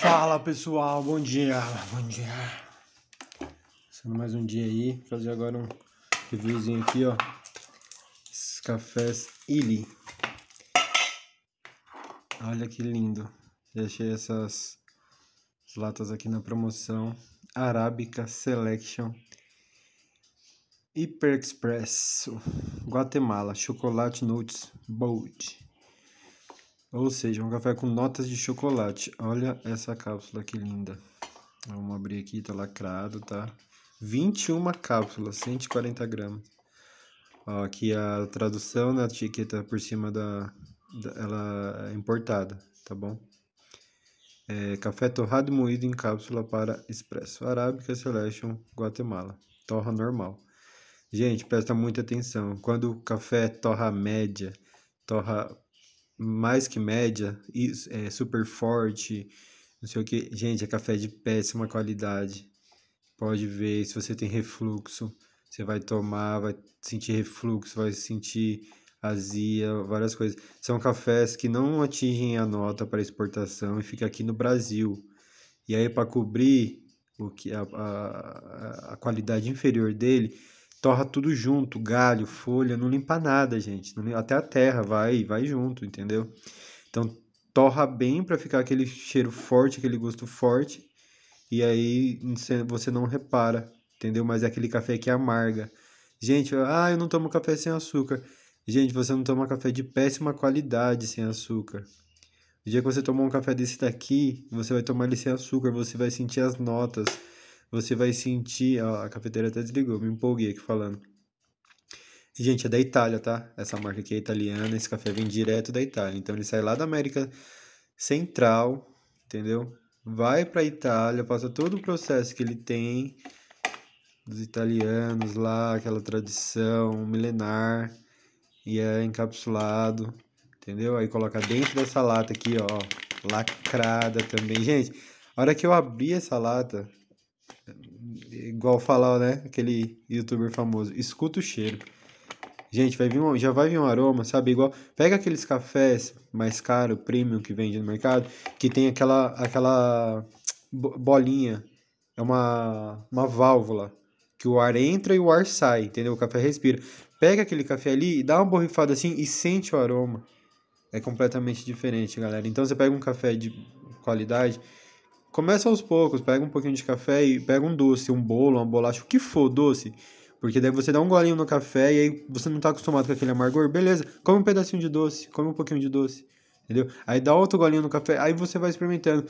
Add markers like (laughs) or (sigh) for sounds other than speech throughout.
Fala pessoal, bom dia, bom dia. Passando mais um dia aí, Vou fazer agora um reviewzinho aqui, ó. Esses cafés Ili. Olha que lindo. Eu achei essas latas aqui na promoção Arábica Selection Hyper Expresso Guatemala Chocolate Notes Bold ou seja, um café com notas de chocolate. Olha essa cápsula que linda. Vamos abrir aqui, tá lacrado, tá? 21 cápsulas, 140 gramas. Ó, aqui a tradução na etiqueta por cima da, da ela é importada, tá bom? É, café torrado moído em cápsula para expresso. Arábica Selection Guatemala. Torra normal. Gente, presta muita atenção. Quando o café torra média, torra mais que média, é super forte, não sei o que. Gente, é café de péssima qualidade. Pode ver, se você tem refluxo, você vai tomar, vai sentir refluxo, vai sentir azia, várias coisas. São cafés que não atingem a nota para exportação e fica aqui no Brasil. E aí, para cobrir o que a, a, a qualidade inferior dele, torra tudo junto, galho, folha, não limpa nada, gente. Limpa, até a terra vai, vai junto, entendeu? Então torra bem para ficar aquele cheiro forte, aquele gosto forte. E aí você não repara, entendeu? Mas é aquele café que amarga. Gente, ah, eu não tomo café sem açúcar. Gente, você não toma café de péssima qualidade sem açúcar. O dia que você tomar um café desse daqui, você vai tomar ele sem açúcar, você vai sentir as notas você vai sentir. Ó, a cafeteira até desligou, me empolguei aqui falando. gente, é da Itália, tá? Essa marca aqui é italiana, esse café vem direto da Itália. Então ele sai lá da América Central, entendeu? Vai pra Itália, passa todo o processo que ele tem dos italianos lá, aquela tradição milenar, e é encapsulado, entendeu? Aí coloca dentro dessa lata aqui, ó, lacrada também. Gente, a hora que eu abri essa lata, igual falar, né? Aquele youtuber famoso. Escuta o cheiro. Gente, vai vir um, já vai vir um aroma, sabe? Igual. Pega aqueles cafés mais caro, premium que vende no mercado, que tem aquela, aquela bolinha. É uma, uma válvula. Que o ar entra e o ar sai, entendeu? O café respira. Pega aquele café ali, dá uma borrifada assim e sente o aroma. É completamente diferente, galera. Então você pega um café de qualidade Começa aos poucos, pega um pouquinho de café e pega um doce, um bolo, uma bolacha, o que for doce. Porque daí você dá um golinho no café e aí você não tá acostumado com aquele amargor, beleza, come um pedacinho de doce, come um pouquinho de doce, entendeu? Aí dá outro golinho no café, aí você vai experimentando.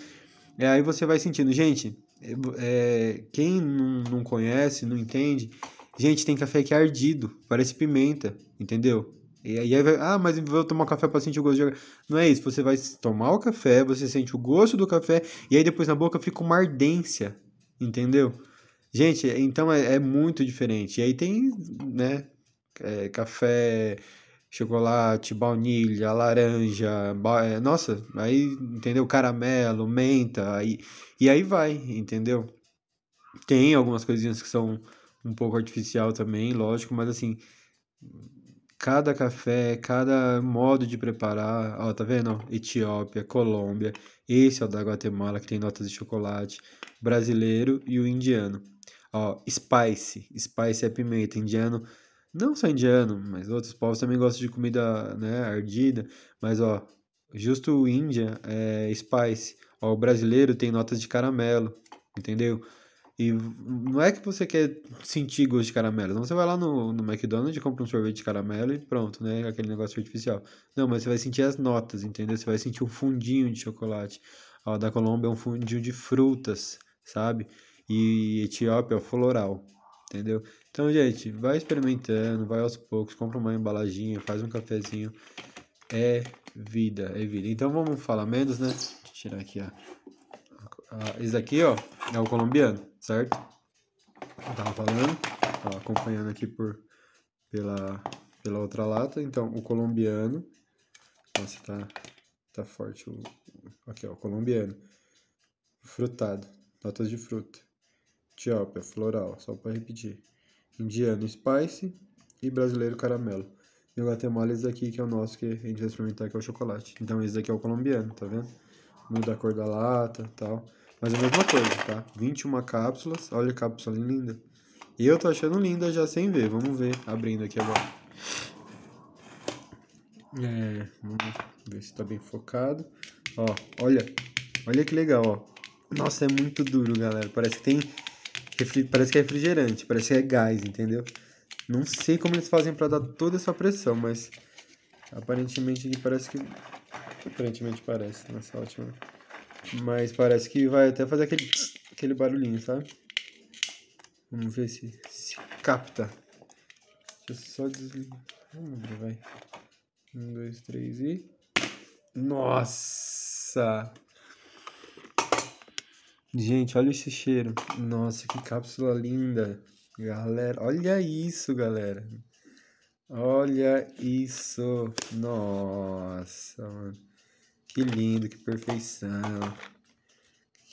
É, aí você vai sentindo, gente, é, é quem não, não conhece, não entende, gente, tem café que é ardido, parece pimenta, entendeu? E aí, vai, ah, mas eu vou tomar café para sentir o gosto de Não é isso, você vai tomar o café, você sente o gosto do café, e aí depois na boca fica uma ardência, entendeu? Gente, então é, é muito diferente. E aí tem, né, é, café, chocolate, baunilha, laranja, ba... É, nossa, aí, entendeu? Caramelo, menta, aí, e aí vai, entendeu? Tem algumas coisinhas que são um pouco artificial também, lógico, mas assim, cada café, cada modo de preparar. Ó, tá vendo? Etiópia, Colômbia, esse é o da Guatemala que tem notas de chocolate, brasileiro e o indiano. Ó, spice, spice é pimenta, indiano, não só indiano, mas outros povos também gostam de comida, né, ardida, mas ó, justo o Índia é spice. Ó, o brasileiro tem notas de caramelo, entendeu? E não é que você quer sentir gosto de caramelo. Não, você vai lá no, no McDonald's, compra um sorvete de caramelo e pronto, né? Aquele negócio artificial. Não, mas você vai sentir as notas, entendeu? Você vai sentir um fundinho de chocolate. A da Colômbia é um fundinho de frutas, sabe? E Etiópia é floral, entendeu? Então, gente, vai experimentando, vai aos poucos, compra uma embaladinha, faz um cafezinho. É vida, é vida. Então vamos falar menos, né? Deixa eu tirar aqui a Uh, esse aqui, ó, é o colombiano, certo? Eu tava falando, tava acompanhando aqui por, pela, pela outra lata. Então, o colombiano. Nossa, tá, tá forte o. Aqui, ó, o colombiano. Frutado, notas de fruta. Etiópia, floral, só para repetir. Indiano, spice. E brasileiro, caramelo. E o Guatemala, é esse aqui que é o nosso que a gente vai experimentar, que é o chocolate. Então, esse daqui é o colombiano, tá vendo? Muda a cor da lata tal. Mas é a mesma coisa, tá? 21 cápsulas. Olha a cápsula linda. E eu tô achando linda já sem ver. Vamos ver, abrindo aqui agora. É, vamos ver se tá bem focado. Ó, olha. Olha que legal, ó. Nossa, é muito duro, galera. Parece que tem... Parece que é refrigerante. Parece que é gás, entendeu? Não sei como eles fazem para dar toda essa pressão, mas... Aparentemente parece que... Aparentemente parece. Nossa, né? ótimo, mas parece que vai até fazer aquele, aquele barulhinho, sabe? Vamos ver se, se capta. Deixa eu só desligar. Vamos ver, vai. Um, dois, três e... Nossa! Gente, olha esse cheiro. Nossa, que cápsula linda. Galera, olha isso, galera. Olha isso. Nossa, mano. Que lindo, que perfeição.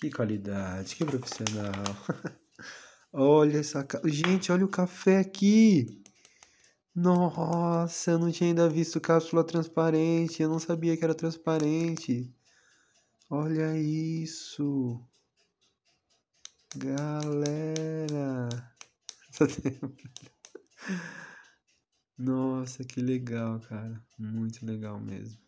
Que qualidade, que profissional. (laughs) olha essa. Ca... Gente, olha o café aqui. Nossa, eu não tinha ainda visto cápsula transparente. Eu não sabia que era transparente. Olha isso. Galera. (laughs) Nossa, que legal, cara. Muito legal mesmo.